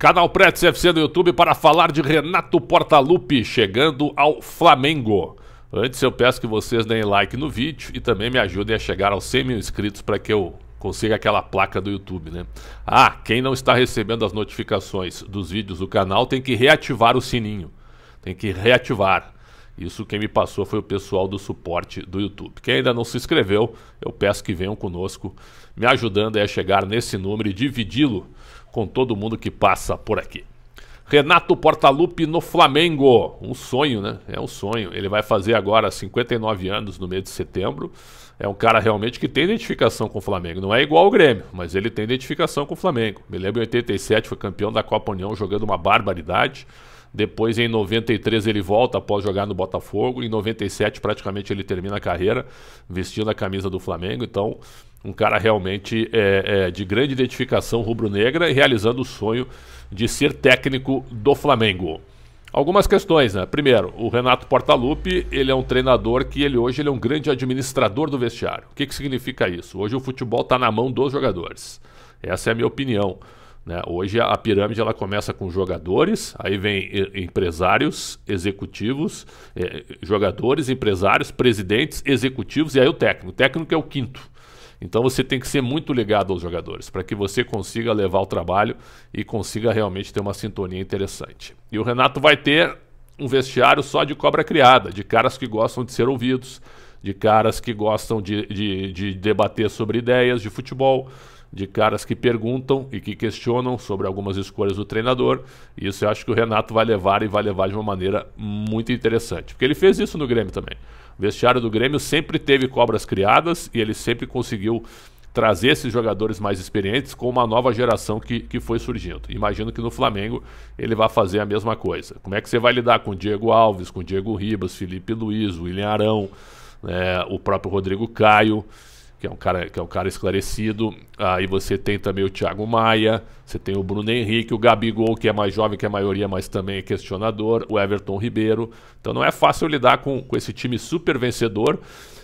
Canal Pretz FC no YouTube para falar de Renato Portaluppi chegando ao Flamengo. Antes eu peço que vocês deem like no vídeo e também me ajudem a chegar aos 100 mil inscritos para que eu consiga aquela placa do YouTube, né? Ah, quem não está recebendo as notificações dos vídeos do canal tem que reativar o sininho. Tem que reativar. Isso quem me passou foi o pessoal do suporte do YouTube. Quem ainda não se inscreveu, eu peço que venham conosco, me ajudando a chegar nesse número e dividi-lo com todo mundo que passa por aqui. Renato Portaluppi no Flamengo. Um sonho, né? É um sonho. Ele vai fazer agora 59 anos no mês de setembro. É um cara realmente que tem identificação com o Flamengo. Não é igual ao Grêmio, mas ele tem identificação com o Flamengo. Me lembro em 87 foi campeão da Copa União jogando uma barbaridade. Depois, em 93, ele volta após jogar no Botafogo. Em 97, praticamente, ele termina a carreira vestindo a camisa do Flamengo. Então, um cara realmente é, é, de grande identificação rubro-negra e realizando o sonho de ser técnico do Flamengo. Algumas questões, né? Primeiro, o Renato Portaluppi, ele é um treinador que ele hoje ele é um grande administrador do vestiário. O que, que significa isso? Hoje o futebol está na mão dos jogadores. Essa é a minha opinião. Né? Hoje a pirâmide ela começa com jogadores, aí vem eh, empresários, executivos, eh, jogadores, empresários, presidentes, executivos e aí o técnico. O técnico é o quinto. Então você tem que ser muito ligado aos jogadores para que você consiga levar o trabalho e consiga realmente ter uma sintonia interessante. E o Renato vai ter um vestiário só de cobra criada, de caras que gostam de ser ouvidos, de caras que gostam de, de, de debater sobre ideias de futebol, de caras que perguntam e que questionam sobre algumas escolhas do treinador. E isso eu acho que o Renato vai levar e vai levar de uma maneira muito interessante. Porque ele fez isso no Grêmio também. O vestiário do Grêmio sempre teve cobras criadas e ele sempre conseguiu trazer esses jogadores mais experientes com uma nova geração que, que foi surgindo. Imagino que no Flamengo ele vai fazer a mesma coisa. Como é que você vai lidar com Diego Alves, com Diego Ribas, Felipe Luiz, William Arão, né, o próprio Rodrigo Caio? que é um cara, que é um cara esclarecido. Aí você tem também o Thiago Maia, você tem o Bruno Henrique, o Gabigol, que é mais jovem que é a maioria, mas também é questionador, o Everton Ribeiro. Então não é fácil lidar com, com esse time super vencedor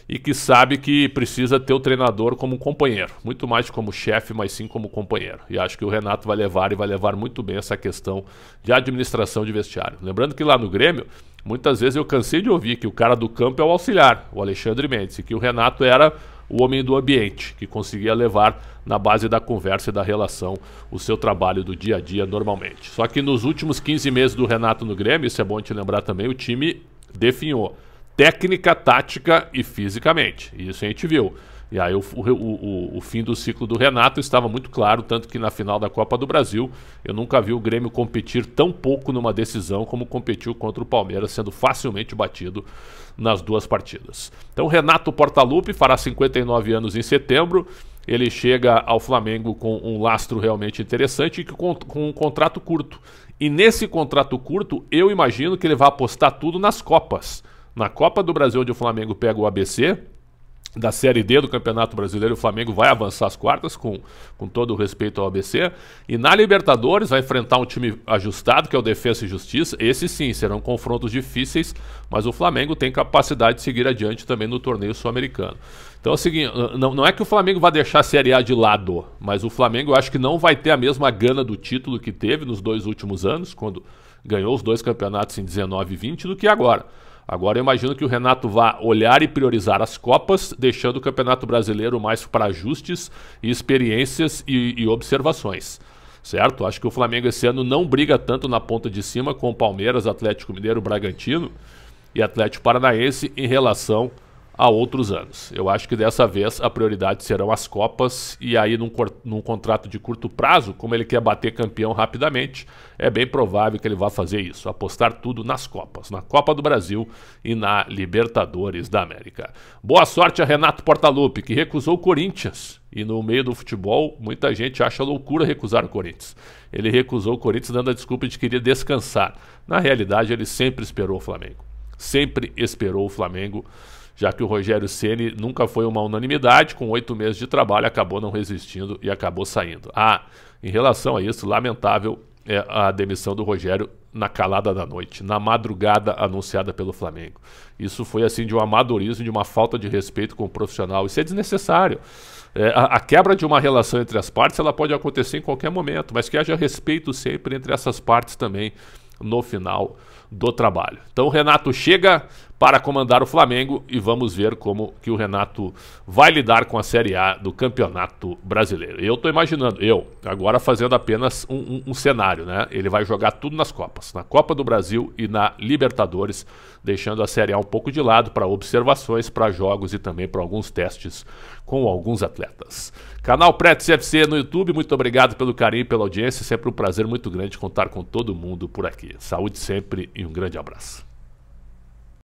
e que sabe que precisa ter o treinador como companheiro, muito mais como chefe, mas sim como companheiro. E acho que o Renato vai levar e vai levar muito bem essa questão de administração de vestiário. Lembrando que lá no Grêmio, muitas vezes eu cansei de ouvir que o cara do campo é o auxiliar, o Alexandre Mendes, e que o Renato era o homem do ambiente, que conseguia levar na base da conversa e da relação o seu trabalho do dia a dia normalmente. Só que nos últimos 15 meses do Renato no Grêmio, isso é bom te lembrar também, o time definhou técnica, tática e fisicamente. Isso a gente viu. E aí o, o, o, fim do ciclo do Renato estava muito claro, tanto que na final da Copa do Brasil eu nunca vi o Grêmio competir tão pouco numa decisão como competiu contra o Palmeiras, sendo facilmente batido nas duas partidas. Então Renato Portaluppi fará 59 anos em setembro. Ele chega ao Flamengo com um lastro realmente interessante e com, com um contrato curto. E nesse contrato curto, eu imagino que ele vai apostar tudo nas Copas. Na Copa do Brasil, onde o Flamengo pega o ABC, da Série D do Campeonato Brasileiro, o Flamengo vai avançar às quartas, com, com todo o respeito ao ABC. E na Libertadores vai enfrentar um time ajustado, que é o Defesa e Justiça. Esses sim serão confrontos difíceis, mas o Flamengo tem capacidade de seguir adiante também no torneio sul-americano. Então é o seguinte: não, não é que o Flamengo vai deixar a Série A de lado, mas o Flamengo eu acho que não vai ter a mesma gana do título que teve nos dois últimos anos, quando ganhou os dois campeonatos em 19 e 20, do que agora. Agora eu imagino que o Renato vá olhar e priorizar as Copas, deixando o Campeonato Brasileiro mais para ajustes e experiências e, e, observações. Certo? Acho que o Flamengo esse ano não briga tanto na ponta de cima com o Palmeiras, Atlético Mineiro, Bragantino e Atlético Paranaense em relação a outros anos. Eu acho que dessa vez a prioridade serão as Copas, e aí num, num, contrato de curto prazo, como ele quer bater campeão rapidamente, é bem provável que ele vá fazer isso, apostar tudo nas Copas, na Copa do Brasil e na Libertadores da América. Boa sorte a Renato Portaluppi, que recusou o Corinthians. E no meio do futebol, muita gente acha loucura recusar o Corinthians. Ele recusou o Corinthians dando a desculpa de que queria descansar. Na realidade, ele sempre esperou o Flamengo. Sempre esperou o Flamengo já que o Rogério Ceni nunca foi uma unanimidade, com oito meses de trabalho acabou não resistindo e acabou saindo. Ah, em relação a isso, lamentável é a demissão do Rogério na calada da noite, na madrugada anunciada pelo Flamengo. Isso foi assim de um amadorismo, de uma falta de respeito com o profissional. Isso é desnecessário. É, a, a, quebra de uma relação entre as partes ela pode acontecer em qualquer momento, mas que haja respeito sempre entre essas partes também no final do trabalho. Então, Renato chega, para comandar o Flamengo e vamos ver como que o Renato vai lidar com a Série A do Campeonato Brasileiro. Eu estou imaginando, eu, agora fazendo apenas um, um, um, cenário, né? Ele vai jogar tudo nas Copas, na Copa do Brasil e na Libertadores, deixando a Série A um pouco de lado para observações, para jogos e também para alguns testes com alguns atletas. Canal Pretz FC no YouTube, muito obrigado pelo carinho e pela audiência, sempre um prazer muito grande contar com todo mundo por aqui. Saúde sempre e um grande abraço.